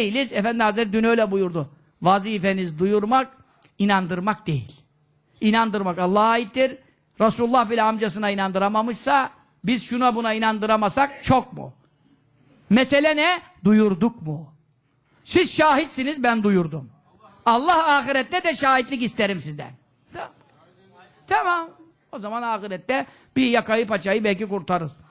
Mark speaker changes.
Speaker 1: değiliz. Efendi Hazretleri dün öyle buyurdu. Vazifeniz duyurmak, inandırmak değil. İnandırmak Allah'a aittir. Resulullah bile amcasına inandıramamışsa biz şuna buna inandıramasak çok mu? Mesele ne? Duyurduk mu? Siz şahitsiniz ben duyurdum. Allah ahirette de şahitlik isterim sizden. Tamam. tamam. O zaman ahirette bir yakayı paçayı belki kurtarız.